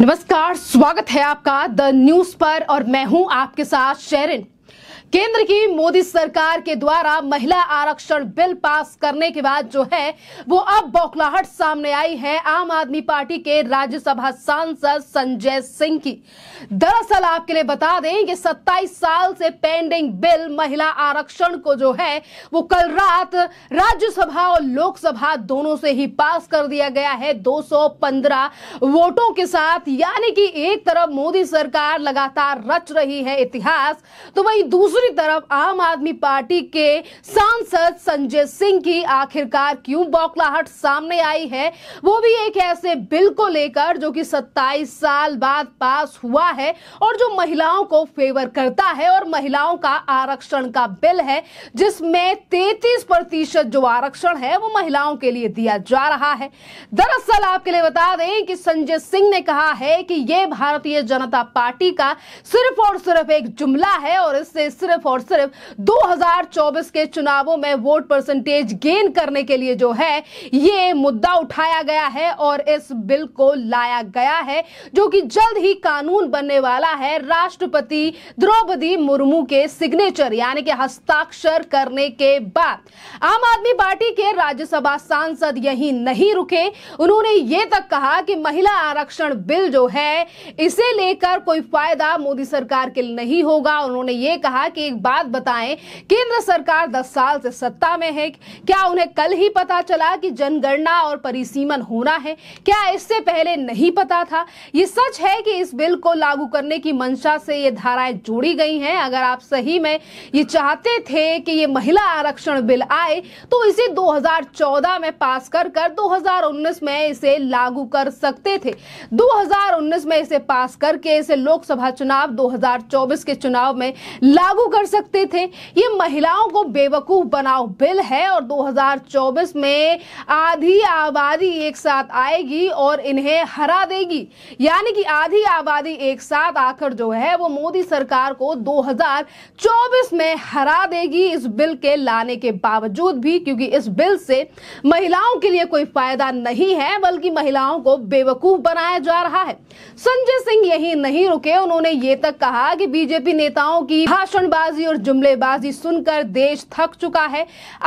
नमस्कार स्वागत है आपका द न्यूज पर और मैं हूं आपके साथ शेरिन केंद्र की मोदी सरकार के द्वारा महिला आरक्षण बिल पास करने के बाद जो है वो अब बौखलाहट सामने आई है आम आदमी पार्टी के राज्यसभा सांसद संजय सिंह की दरअसल आपके लिए बता दें कि 27 साल से पेंडिंग बिल महिला आरक्षण को जो है वो कल रात राज्यसभा और लोकसभा दोनों से ही पास कर दिया गया है 215 वोटों के साथ यानी कि एक तरफ मोदी सरकार लगातार रच रही है इतिहास तो वही दूसरी दूसरी तरफ आम आदमी पार्टी के सांसद संजय सिंह की आखिरकार क्यों बौखलाहट सामने आई है वो भी एक ऐसे बिल को लेकर जो कि 27 साल बाद पास हुआ है और जो महिलाओं को फेवर करता है और महिलाओं का आरक्षण का बिल है जिसमें 33 प्रतिशत जो आरक्षण है वो महिलाओं के लिए दिया जा रहा है दरअसल आपके लिए बता दें कि संजय सिंह ने कहा है कि ये भारतीय जनता पार्टी का सिर्फ और सिर्फ एक जुमला है और इससे सिर्फ सिर्फ और सिर्फ 2024 के चुनावों में वोट परसेंटेज गेन करने के लिए जो है ये मुद्दा उठाया गया है और इस बिल को लाया गया है जो कि जल्द ही कानून बनने वाला है राष्ट्रपति द्रौपदी मुर्मू के सिग्नेचर यानी कि हस्ताक्षर करने के बाद आम आदमी पार्टी के राज्यसभा सांसद यही नहीं रुके उन्होंने ये तक कहा कि महिला आरक्षण बिल जो है इसे लेकर कोई फायदा मोदी सरकार के लिए नहीं होगा उन्होंने ये कहा कि एक बात बताएं केंद्र सरकार 10 साल से सत्ता में है क्या उन्हें कल ही पता चला कि जनगणना और परिसीमन होना है क्या इससे पहले नहीं पता था ये सच है कि इस बिल को लागू करने की मंशा से ये धाराएं जोड़ी गई हैं अगर आप सही में ये चाहते थे कि ये महिला आरक्षण बिल आए तो इसे दो में पास कर कर दो में इसे लागू कर सकते थे 2019 में इसे पास करके इसे लोकसभा चुनाव 2024 के चुनाव में लागू कर सकते थे ये महिलाओं को बेवकूफ बनाओ बिल है और 2024 में आधी आबादी एक साथ आएगी और इन्हें हरा देगी यानी कि आधी आबादी एक साथ आकर जो है वो मोदी सरकार को 2024 में हरा देगी इस बिल के लाने के बावजूद भी क्योंकि इस बिल से महिलाओं के लिए कोई फायदा नहीं है बल्कि महिलाओं को बेवकूफ बनाया जा रहा है संजय सिंह यही नहीं रुके उन्होंने ये तक कहा कि बीजेपी नेताओं की भाषण बयानबाजी और जुमलेबाजी सुनकर देश थक चुका है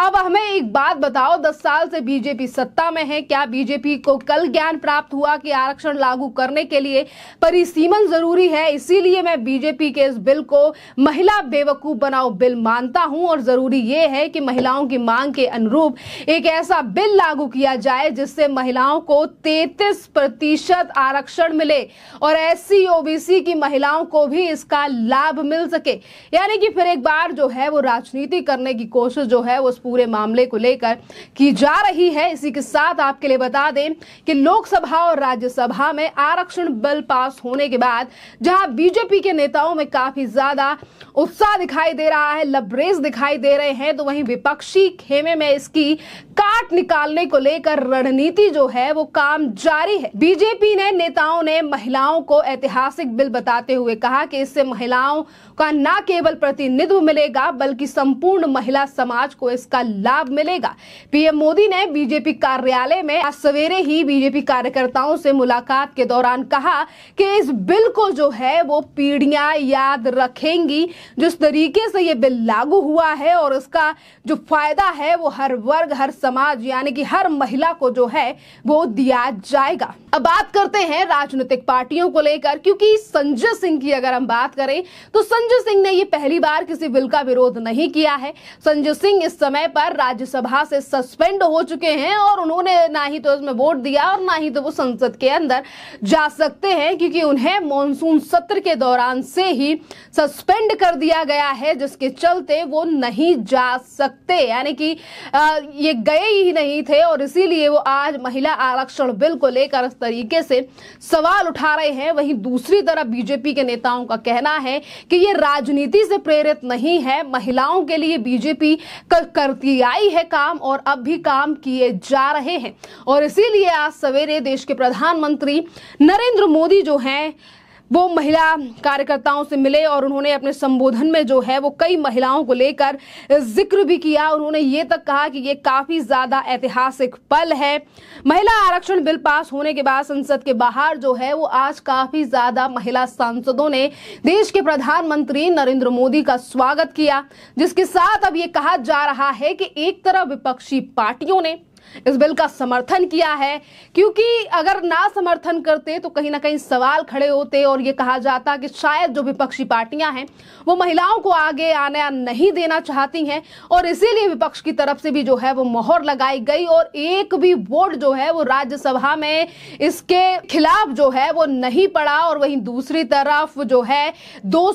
अब हमें एक बात बताओ दस साल से बीजेपी सत्ता में है क्या बीजेपी को कल ज्ञान प्राप्त हुआ कि आरक्षण लागू करने के लिए परिसीमन जरूरी है इसीलिए मैं बीजेपी के इस बिल को महिला बेवकूफ बनाओ बिल मानता हूं और जरूरी यह है कि महिलाओं की मांग के अनुरूप एक ऐसा बिल लागू किया जाए जिससे महिलाओं को तैतीस प्रतिशत आरक्षण मिले और एस सी ओबीसी की महिलाओं को भी इसका लाभ मिल सके यानी कि फिर एक बार जो है वो राजनीति करने की कोशिश जो है वो उस पूरे मामले को लेकर की जा रही है इसी के साथ आपके लिए बता दें कि लोकसभा और राज्यसभा में आरक्षण बिल पास होने के बाद जहां बीजेपी के नेताओं में काफी ज्यादा उत्साह दिखाई दे रहा है लबरेज दिखाई दे रहे हैं तो वहीं विपक्षी खेमे में इसकी काट निकालने को लेकर रणनीति जो है वो काम जारी है बीजेपी ने नेताओं ने महिलाओं को ऐतिहासिक बिल बताते हुए कहा कि इससे महिलाओं का न केवल प्रतिनिधित्व मिलेगा बल्कि संपूर्ण महिला समाज को इसका लाभ मिलेगा पीएम मोदी ने बीजेपी कार्यालय में आज सवेरे ही बीजेपी कार्यकर्ताओं से मुलाकात के दौरान कहा कि इस बिल को जो है वो पीढ़ियां याद रखेंगी जिस तरीके से ये बिल लागू हुआ है और इसका जो फायदा है वो हर वर्ग हर समाज यानी कि हर महिला को जो है वो दिया जाएगा अब बात करते हैं राजनीतिक पार्टियों को लेकर क्योंकि संजय सिंह की अगर हम बात करें तो संजय सिंह ने ये पहले पहली बार किसी बिल का विरोध नहीं किया है संजय सिंह इस समय पर राज्यसभा से सस्पेंड हो चुके हैं और उन्होंने ना ही तो इसमें वोट दिया और ना ही तो वो संसद के अंदर जा सकते हैं क्योंकि उन्हें मानसून सत्र के दौरान से ही सस्पेंड कर दिया गया है जिसके चलते वो नहीं जा सकते यानी कि ये गए ही नहीं थे और इसीलिए वो आज महिला आरक्षण बिल को लेकर इस तरीके से सवाल उठा रहे हैं वहीं दूसरी तरफ बीजेपी के नेताओं का कहना है कि ये राजनीति से प्रेरित नहीं है महिलाओं के लिए बीजेपी करती आई है काम और अब भी काम किए जा रहे हैं और इसीलिए आज सवेरे देश के प्रधानमंत्री नरेंद्र मोदी जो हैं वो महिला कार्यकर्ताओं से मिले और उन्होंने अपने संबोधन में जो है वो कई महिलाओं को लेकर जिक्र भी किया उन्होंने ये तक कहा कि ये काफी ज्यादा ऐतिहासिक पल है महिला आरक्षण बिल पास होने के बाद संसद के बाहर जो है वो आज काफी ज्यादा महिला सांसदों ने देश के प्रधानमंत्री नरेंद्र मोदी का स्वागत किया जिसके साथ अब ये कहा जा रहा है कि एक तरफ विपक्षी पार्टियों ने इस बिल का समर्थन किया है क्योंकि अगर ना समर्थन करते तो कहीं ना कहीं सवाल खड़े होते और ये कहा जाता कि शायद जो विपक्षी पार्टियां हैं वो महिलाओं को आगे आना नहीं देना चाहती हैं और इसीलिए विपक्ष की तरफ से भी जो है वो मोहर लगाई गई और एक भी वोट जो है वो राज्यसभा में इसके खिलाफ जो है वो नहीं पड़ा और वहीं दूसरी तरफ जो है दो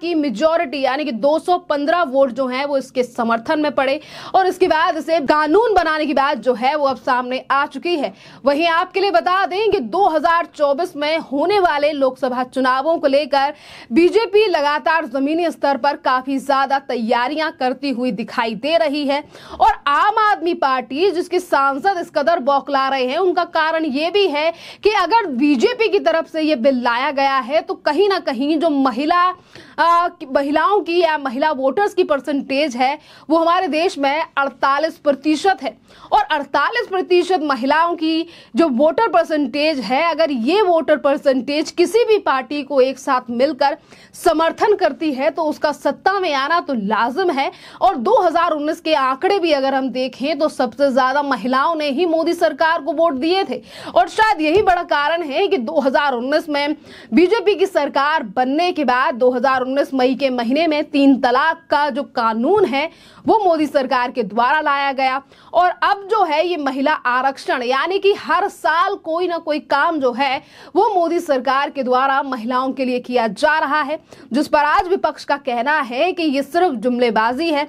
की मेजोरिटी यानी कि दो वोट जो है वो इसके समर्थन में पड़े और इसके बाद इसे कानून बनाने की बात जो है वो अब सामने आ चुकी है वहीं आपके लिए बता दें कि 2024 में होने वाले लोकसभा चुनावों को लेकर बीजेपी लगातार जमीनी स्तर पर काफी ज्यादा तैयारियां करती हुई दिखाई दे रही है और आम आदमी पार्टी जिसके सांसद इस कदर बौखला रहे हैं उनका कारण ये भी है कि अगर बीजेपी की तरफ से ये बिल लाया गया है तो कहीं ना कहीं जो महिला महिलाओं की या महिला वोटर्स की परसेंटेज है वो हमारे देश में 48 प्रतिशत है और 48 प्रतिशत महिलाओं की जो वोटर परसेंटेज है अगर ये वोटर परसेंटेज किसी भी पार्टी को एक साथ मिलकर समर्थन करती है तो उसका सत्ता में आना तो लाजम है और दो के आंकड़े भी अगर हम देखें तो सबसे ज़्यादा महिलाओं ने ही मोदी सरकार को वोट दिए थे और शायद यही बड़ा कारण है कि 2019 में बीजेपी की सरकार बनने के बाद 2019 उन्नीस मई के महीने में तीन तलाक का जो कानून है वो मोदी सरकार के द्वारा लाया गया और अब जो है ये महिला आरक्षण यानी कि हर साल कोई ना कोई काम जो है वो मोदी सरकार के द्वारा महिलाओं के लिए किया जा रहा है जिस पर आज विपक्ष का कहना है कि ये सिर्फ जुमलेबाजी है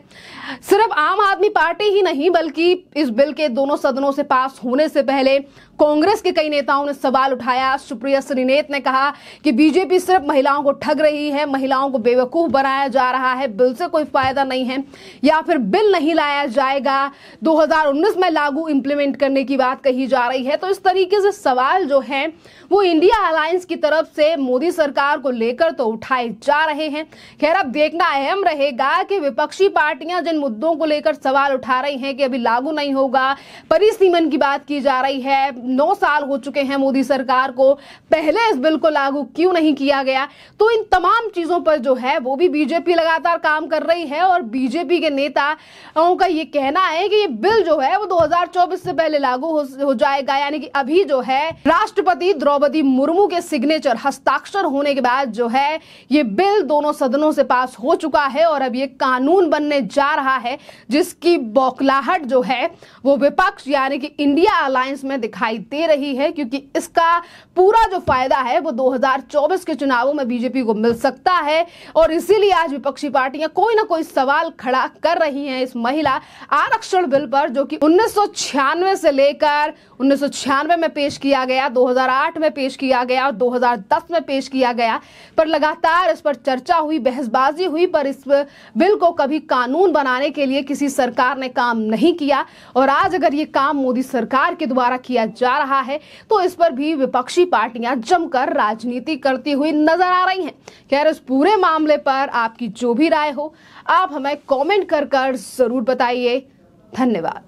सिर्फ आम आदमी पार्टी ही नहीं बल्कि इस बिल के दोनों सदनों से पास होने से पहले कांग्रेस के कई नेताओं ने सवाल उठाया सुप्रिया श्रीनेत ने कहा कि बीजेपी सिर्फ महिलाओं को ठग रही है महिलाओं को बेवकूफ बनाया जा रहा है बिल से कोई फायदा नहीं है या फिर बिल नहीं लाया जाएगा 2019 में लागू इंप्लीमेंट करने की बात कही जा रही है तो इस तरीके से सवाल जो है वो इंडिया अलायंस की तरफ से मोदी सरकार को लेकर तो उठाए जा रहे हैं खैर अब देखना अहम रहेगा कि विपक्षी पार्टियां जिन मुद्दों को लेकर सवाल उठा रही हैं कि अभी लागू नहीं होगा परिसीमन की बात की जा रही है नौ साल हो चुके हैं मोदी सरकार को पहले इस बिल को लागू क्यों नहीं किया गया तो इन तमाम चीज़ों पर जो है वो भी बीजेपी लगातार काम कर रही है और बीजेपी के नेताओं का ये कहना है कि ये बिल जो है वो 2024 से पहले लागू हो, हो जाएगा यानी कि अभी जो है राष्ट्रपति द्रौपदी मुर्मू के सिग्नेचर हस्ताक्षर होने के बाद जो है ये बिल दोनों सदनों से पास हो चुका है और अब ये कानून बनने जा रहा है जिसकी बौखलाहट जो है वो विपक्ष यानी कि इंडिया अलायंस में दिखाई दिखाई दे रही है क्योंकि इसका पूरा जो फायदा है वो 2024 के चुनावों में बीजेपी को मिल सकता है और इसीलिए आज विपक्षी पार्टियां कोई ना कोई सवाल खड़ा कर रही हैं इस महिला आरक्षण बिल पर जो कि उन्नीस से लेकर उन्नीस में पेश किया गया दो में पेश किया गया और दो में पेश किया गया पर लगातार इस पर चर्चा हुई बहसबाजी हुई पर इस बिल को कभी कानून बनाने के लिए किसी सरकार ने काम नहीं किया और आज अगर ये काम मोदी सरकार के द्वारा किया जा रहा है तो इस पर भी विपक्षी पार्टियां जमकर राजनीति करती हुई नजर आ रही हैं खैर इस पूरे मामले पर आपकी जो भी राय हो आप हमें कमेंट कर कर जरूर बताइए धन्यवाद